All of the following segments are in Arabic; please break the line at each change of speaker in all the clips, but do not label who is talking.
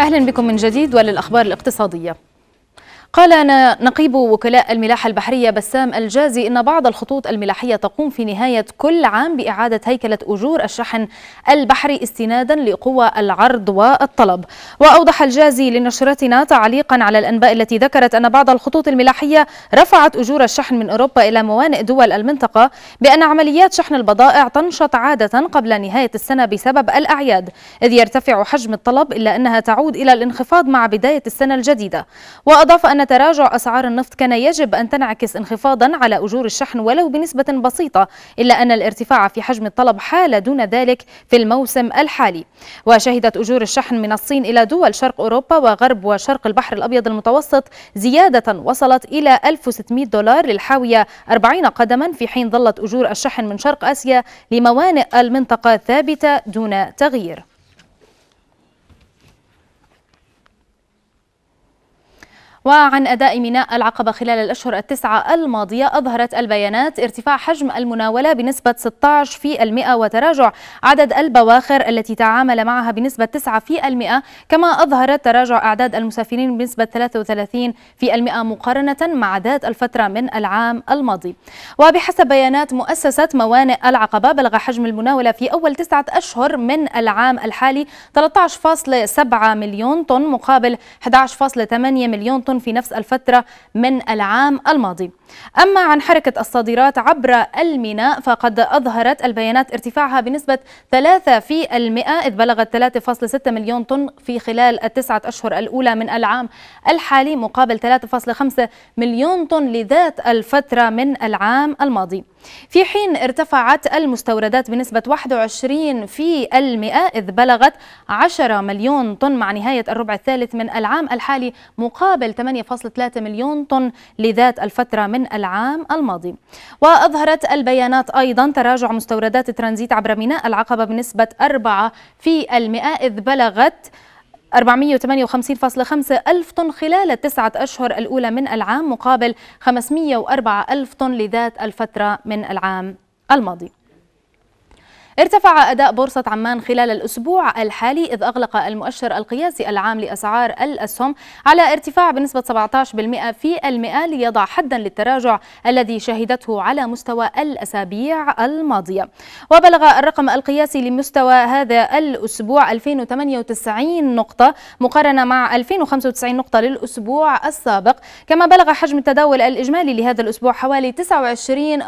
أهلا بكم من جديد وللأخبار الاقتصادية قال نقيب وكلاء الملاحة البحرية بسام الجازي إن بعض الخطوط الملاحية تقوم في نهاية كل عام بإعادة هيكلة أجور الشحن البحري استنادا لقوى العرض والطلب وأوضح الجازي لنشرتنا تعليقا على الأنباء التي ذكرت أن بعض الخطوط الملاحية رفعت أجور الشحن من أوروبا إلى موانئ دول المنطقة بأن عمليات شحن البضائع تنشط عادة قبل نهاية السنة بسبب الأعياد إذ يرتفع حجم الطلب إلا أنها تعود إلى الانخفاض مع بداية السنة الجديدة وأضاف أن تراجع أسعار النفط كان يجب أن تنعكس انخفاضا على أجور الشحن ولو بنسبة بسيطة إلا أن الارتفاع في حجم الطلب حال دون ذلك في الموسم الحالي وشهدت أجور الشحن من الصين إلى دول شرق أوروبا وغرب وشرق البحر الأبيض المتوسط زيادة وصلت إلى 1600 دولار للحاوية 40 قدما في حين ظلت أجور الشحن من شرق آسيا لموانئ المنطقة ثابتة دون تغيير وعن أداء ميناء العقبة خلال الأشهر التسعة الماضية أظهرت البيانات ارتفاع حجم المناولة بنسبة 16 في المئة وتراجع عدد البواخر التي تعامل معها بنسبة 9 في المئة كما أظهرت تراجع أعداد المسافرين بنسبة 33 في المئة مقارنة مع ذات الفترة من العام الماضي وبحسب بيانات مؤسسة موانئ العقبة بلغ حجم المناولة في أول تسعة أشهر من العام الحالي 13.7 مليون طن مقابل 11.8 مليون تضخم في نفس الفترة من العام الماضي أما عن حركة الصادرات عبر الميناء فقد أظهرت البيانات ارتفاعها بنسبة 3% إذ بلغت 3.6 مليون طن في خلال التسعة أشهر الأولى من العام الحالي مقابل 3.5 مليون طن لذات الفترة من العام الماضي في حين ارتفعت المستوردات بنسبة 21 في المئة إذ بلغت 10 مليون طن مع نهاية الربع الثالث من العام الحالي مقابل 8.3 مليون طن لذات الفترة من العام الماضي وأظهرت البيانات أيضا تراجع مستوردات الترانزيت عبر ميناء العقبة بنسبة 4 في المئة إذ بلغت 458.5 ألف طن خلال التسعة أشهر الأولى من العام مقابل 504 ألف طن لذات الفترة من العام الماضي ارتفع أداء بورصة عمان خلال الأسبوع الحالي إذ أغلق المؤشر القياسي العام لأسعار الأسهم على ارتفاع بنسبة 17% في المئة ليضع حدا للتراجع الذي شهدته على مستوى الأسابيع الماضية وبلغ الرقم القياسي لمستوى هذا الأسبوع 2098 نقطة مقارنة مع 2095 نقطة للأسبوع السابق كما بلغ حجم التداول الإجمالي لهذا الأسبوع حوالي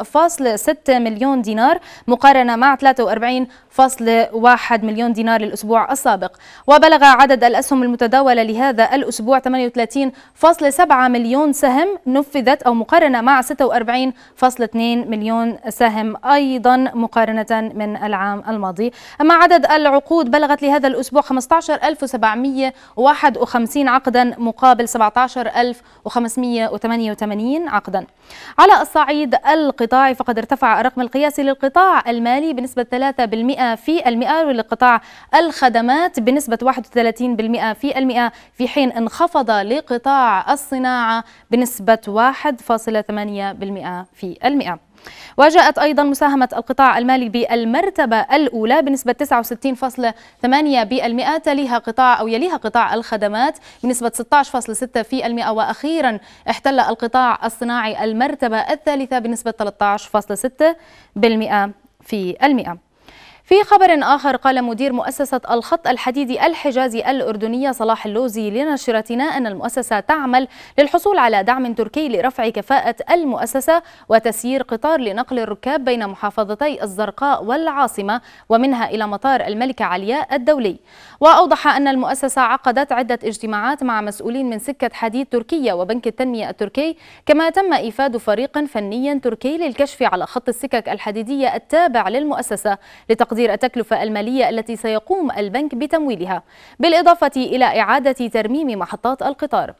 29.6 مليون دينار مقارنة مع 43 45.1 مليون دينار الأسبوع السابق وبلغ عدد الأسهم المتداولة لهذا الأسبوع 38.7 مليون سهم نفذت أو مقارنة مع 46.2 مليون سهم أيضا مقارنة من العام الماضي أما عدد العقود بلغت لهذا الأسبوع 15751 عقدا مقابل 17588 عقدا على الصعيد القطاعي فقد ارتفع الرقم القياسي للقطاع المالي بنسبة في المئة ولقطاع الخدمات بنسبة 31% في المئة في حين انخفض لقطاع الصناعة بنسبة 1.8% في المئة وجاءت أيضا مساهمة القطاع المالي بالمرتبة الأولى بنسبة 69.8% تليها قطاع أو يليها قطاع الخدمات بنسبة 16.6% وأخيرا احتل القطاع الصناعي المرتبة الثالثة بنسبة 13.6% في المئة في خبر آخر قال مدير مؤسسة الخط الحديدي الحجازي الأردنية صلاح اللوزي لنشرتنا أن المؤسسة تعمل للحصول على دعم تركي لرفع كفاءة المؤسسة وتسيير قطار لنقل الركاب بين محافظتي الزرقاء والعاصمة ومنها إلى مطار الملكة علياء الدولي وأوضح أن المؤسسة عقدت عدة اجتماعات مع مسؤولين من سكة حديد تركيا وبنك التنمية التركي كما تم إيفاد فريق فني تركي للكشف على خط السكك الحديدية التابع للمؤسسة لتقديم تقدير التكلفة المالية التي سيقوم البنك بتمويلها بالإضافة إلى إعادة ترميم محطات القطار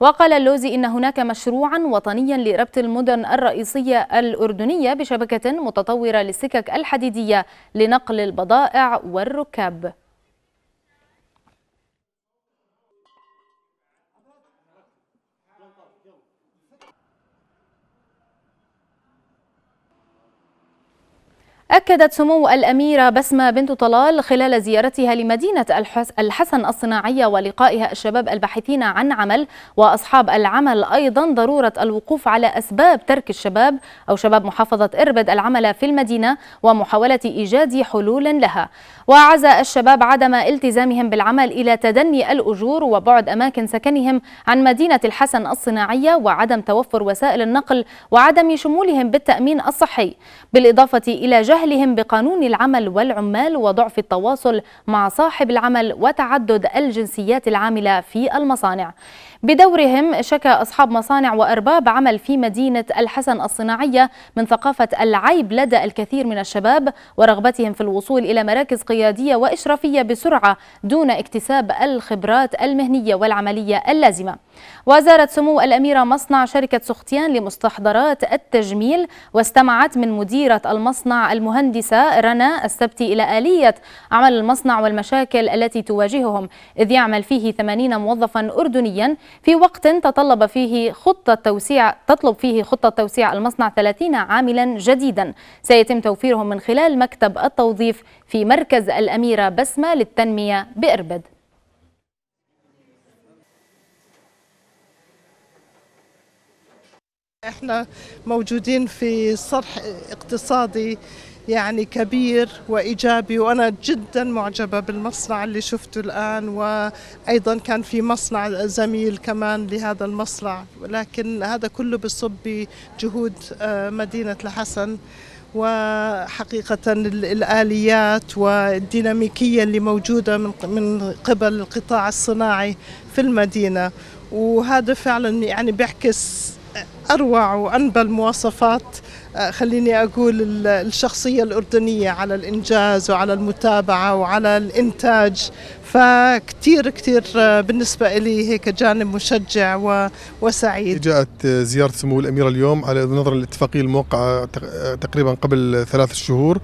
وقال اللوزي إن هناك مشروعا وطنيا لربط المدن الرئيسية الأردنية بشبكة متطورة للسكك الحديدية لنقل البضائع والركاب أكدت سمو الأميرة بسمة بنت طلال خلال زيارتها لمدينة الحسن الصناعية ولقائها الشباب الباحثين عن عمل وأصحاب العمل أيضا ضرورة الوقوف على أسباب ترك الشباب أو شباب محافظة إربد العمل في المدينة ومحاولة إيجاد حلول لها وعزى الشباب عدم التزامهم بالعمل إلى تدني الأجور وبعد أماكن سكنهم عن مدينة الحسن الصناعية وعدم توفر وسائل النقل وعدم شمولهم بالتأمين الصحي بالإضافة إلى جهل جهلهم بقانون العمل والعمال وضعف التواصل مع صاحب العمل وتعدد الجنسيات العاملة في المصانع بدورهم شكى أصحاب مصانع وأرباب عمل في مدينة الحسن الصناعية من ثقافة العيب لدى الكثير من الشباب ورغبتهم في الوصول إلى مراكز قيادية وإشرافية بسرعة دون اكتساب الخبرات المهنية والعملية اللازمة وزارت سمو الأميرة مصنع شركة سختيان لمستحضرات التجميل واستمعت من مديرة المصنع المهم المهندسة رنا السبتي إلى آلية عمل المصنع والمشاكل التي تواجههم إذ يعمل فيه 80 موظفا أردنيا في وقت تطلب فيه خطة توسيع تطلب فيه خطة توسيع المصنع 30 عاملا جديدا سيتم توفيرهم من خلال مكتب التوظيف في مركز الأميرة بسمة للتنمية بإربد
احنا موجودين في صرح اقتصادي يعني كبير وإيجابي وأنا جدا معجبة بالمصنع اللي شفته الآن وأيضا كان في مصنع زميل كمان لهذا المصنع ولكن هذا كله بصب بجهود آه، مدينة الحسن وحقيقة الآليات والديناميكية اللي موجودة من قبل القطاع الصناعي في المدينة وهذا فعلا يعني بيعكس أروع وأنبل مواصفات آه، خليني أقول الشخصية الأردنية على الإنجاز وعلى المتابعة وعلى الإنتاج فكتير كتير آه، بالنسبة لي هيك جانب مشجع وسعيد
جاءت آه، زيارة سمو الأميرة اليوم على نظر الاتفاقية الموقعة آه، تقريبا قبل ثلاث شهور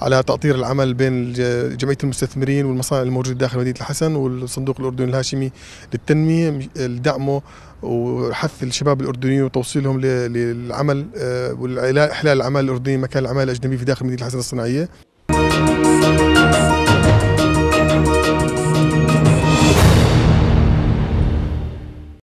على تأطير العمل بين جمعية المستثمرين والمصانع الموجودة داخل مدينة الحسن والصندوق الأردني الهاشمي للتنمية لدعمه وحث الشباب الاردنيين وتوصيلهم للعمل واحلال العمل الاردني مكان العمل الاجنبي في داخل مدينه الحسن الصناعيه